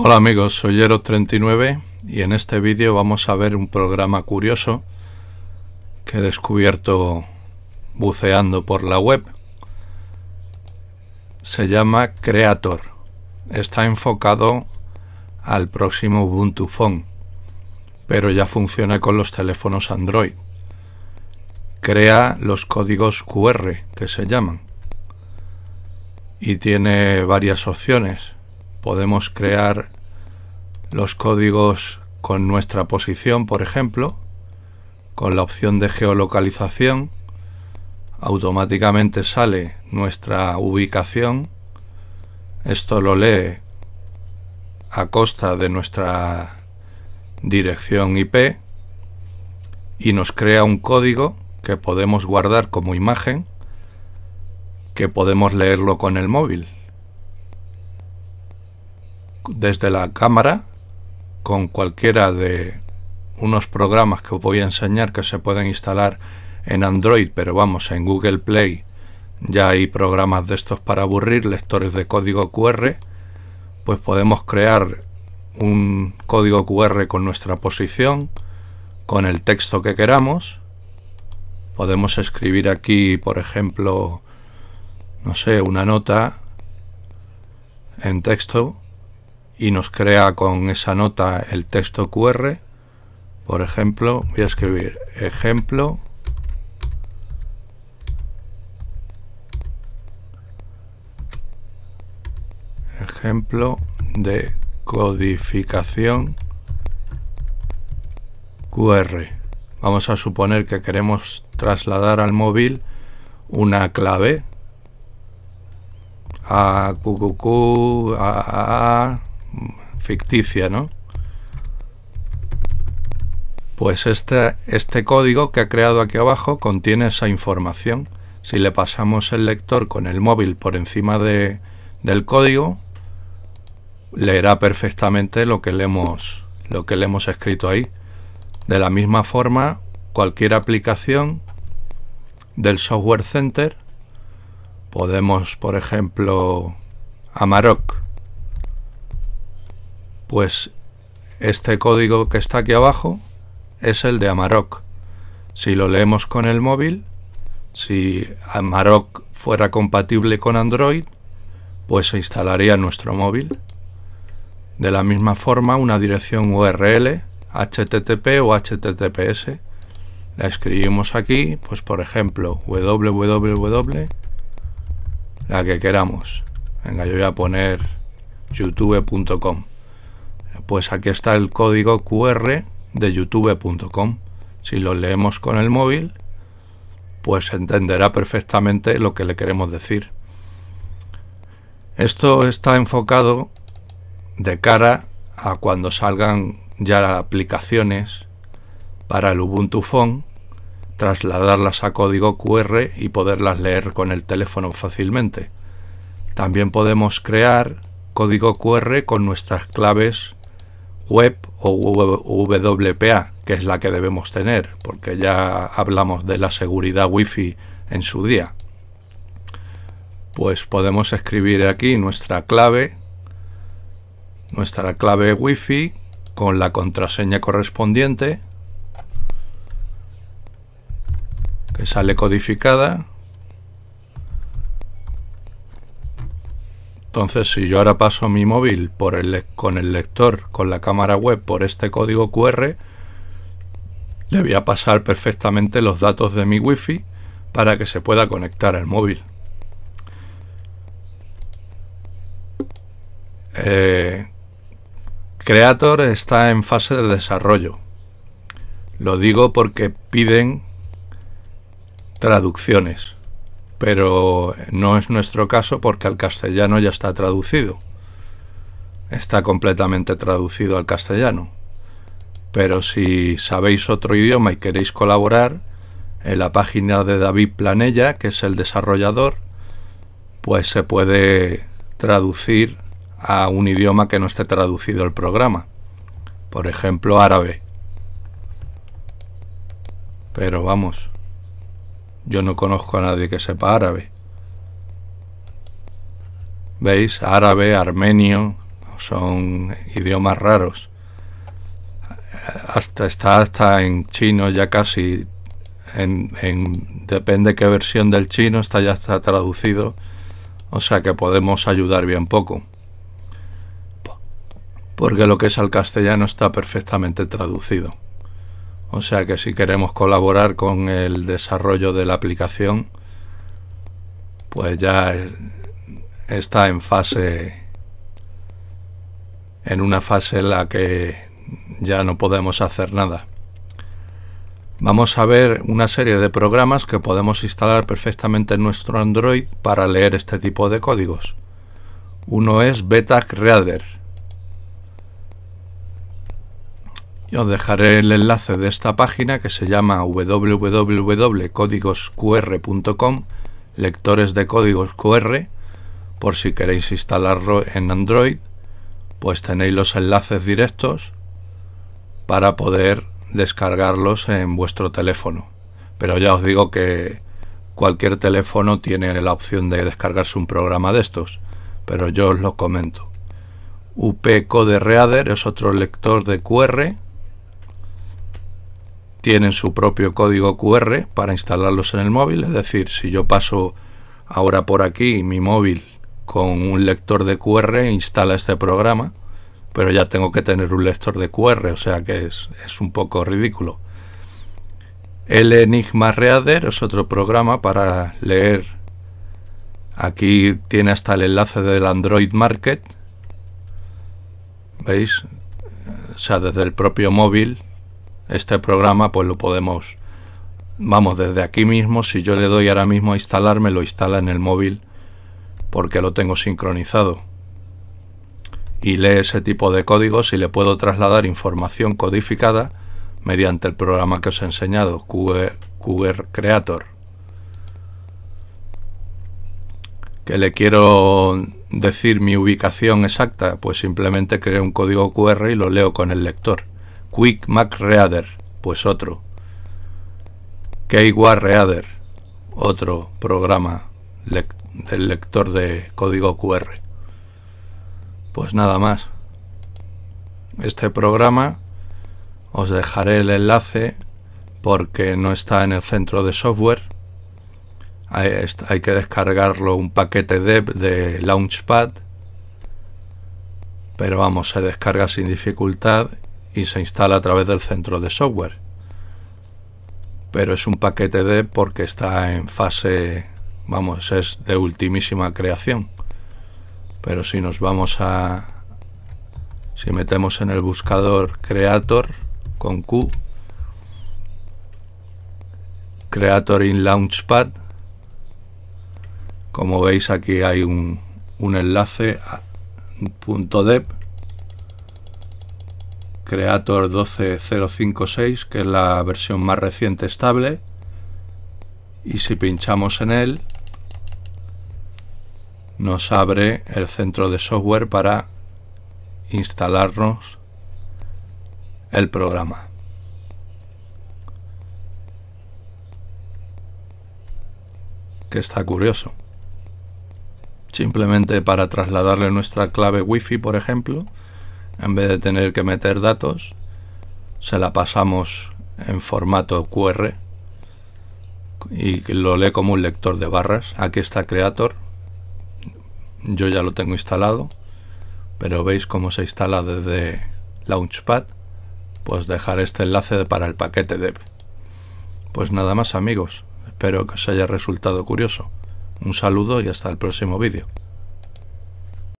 Hola amigos, soy Ero39 y en este vídeo vamos a ver un programa curioso que he descubierto buceando por la web. Se llama Creator. Está enfocado al próximo Ubuntu Phone, pero ya funciona con los teléfonos Android. Crea los códigos QR que se llaman y tiene varias opciones podemos crear los códigos con nuestra posición, por ejemplo, con la opción de geolocalización, automáticamente sale nuestra ubicación. Esto lo lee a costa de nuestra dirección IP y nos crea un código que podemos guardar como imagen que podemos leerlo con el móvil desde la cámara con cualquiera de unos programas que os voy a enseñar que se pueden instalar en Android, pero vamos, en Google Play ya hay programas de estos para aburrir, lectores de código QR, pues podemos crear un código QR con nuestra posición, con el texto que queramos. Podemos escribir aquí, por ejemplo, no sé, una nota en texto y nos crea con esa nota el texto QR. Por ejemplo, voy a escribir ejemplo ejemplo de codificación QR. Vamos a suponer que queremos trasladar al móvil una clave a QQQ, a ficticia, ¿no? Pues este, este código que ha creado aquí abajo contiene esa información. Si le pasamos el lector con el móvil por encima del código, leerá perfectamente lo que, le hemos, lo que le hemos escrito ahí. De la misma forma, cualquier aplicación del software center podemos por ejemplo Amarok pues este código que está aquí abajo es el de Amarok. Si lo leemos con el móvil, si Amarok fuera compatible con Android, pues se instalaría en nuestro móvil. De la misma forma, una dirección URL, HTTP o HTTPS. La escribimos aquí, pues por ejemplo, www, la que queramos. Venga, yo voy a poner youtube.com. Pues aquí está el código QR de youtube.com. Si lo leemos con el móvil, pues entenderá perfectamente lo que le queremos decir. Esto está enfocado de cara a cuando salgan ya aplicaciones para el Ubuntu Phone, trasladarlas a código QR y poderlas leer con el teléfono fácilmente. También podemos crear código QR con nuestras claves web o WPA, que es la que debemos tener, porque ya hablamos de la seguridad Wi-Fi en su día. Pues podemos escribir aquí nuestra clave, nuestra clave Wi-Fi con la contraseña correspondiente que sale codificada Entonces, si yo ahora paso mi móvil con el lector, con la cámara web, por este código QR, le voy a pasar perfectamente los datos de mi wifi para que se pueda conectar al móvil. Eh, Creator está en fase de desarrollo. Lo digo porque piden traducciones pero no es nuestro caso porque al castellano ya está traducido. Está completamente traducido al castellano. Pero si sabéis otro idioma y queréis colaborar, en la página de David Planella, que es el desarrollador, pues se puede traducir a un idioma que no esté traducido el programa. Por ejemplo, árabe. Pero vamos, yo no conozco a nadie que sepa árabe. ¿Veis? Árabe, armenio, son idiomas raros. Hasta, está hasta en chino ya casi, en, depende qué versión del chino, está ya está traducido. O sea que podemos ayudar bien poco. Porque lo que es al castellano está perfectamente traducido. O sea que si queremos colaborar con el desarrollo de la aplicación, pues ya está en fase, en una fase en la que ya no podemos hacer nada. Vamos a ver una serie de programas que podemos instalar perfectamente en nuestro Android para leer este tipo de códigos. Uno es Beta Os dejaré el enlace de esta página que se llama www.códigosqr.com, lectores de códigos QR, por si queréis instalarlo en Android, pues tenéis los enlaces directos para poder descargarlos en vuestro teléfono. Pero ya os digo que cualquier teléfono tiene la opción de descargarse un programa de estos, pero yo os lo comento. UP Code Reader es otro lector de QR tienen su propio código QR para instalarlos en el móvil, es decir, si yo paso ahora por aquí mi móvil con un lector de QR e instala este programa, pero ya tengo que tener un lector de QR, o sea que es, un poco ridículo. El Enigma Reader es otro programa para leer. Aquí tiene hasta el enlace del Android Market. ¿Veis? O sea, desde el propio móvil este programa pues lo podemos, vamos, desde aquí mismo, si yo le doy ahora mismo a instalar, me lo instala en el móvil porque lo tengo sincronizado. Y lee ese tipo de códigos y le puedo trasladar información codificada mediante el programa que os he enseñado, QR, e, Creator. Que le quiero decir mi ubicación exacta, pues simplemente creo un código QR y lo leo con el lector. Quick Mac Reader, pues otro. Keyword Reader, otro programa del lector de código QR. Pues nada más. Este programa os dejaré el enlace porque no está en el centro de software. Hay, que descargarlo un paquete de Launchpad. Pero vamos, se descarga sin dificultad se instala a través del centro de software. Pero es un paquete de porque está en fase, vamos, es de ultimísima creación. Pero si nos vamos a, si metemos en el buscador Creator con Q, Creator in Launchpad, como veis aquí hay un, enlace a punto .deb Creator 12056, que es la versión más reciente estable. Y si pinchamos en él, nos abre el centro de software para instalarnos el programa. Que está curioso. Simplemente para trasladarle nuestra clave wifi, por ejemplo, en vez de tener que meter datos, se la pasamos en formato QR y lo lee como un lector de barras. Aquí está Creator. Yo ya lo tengo instalado, pero veis cómo se instala desde Launchpad. Pues dejaré este enlace para el paquete dev. Pues nada más amigos, espero que os haya resultado curioso. Un saludo y hasta el próximo vídeo.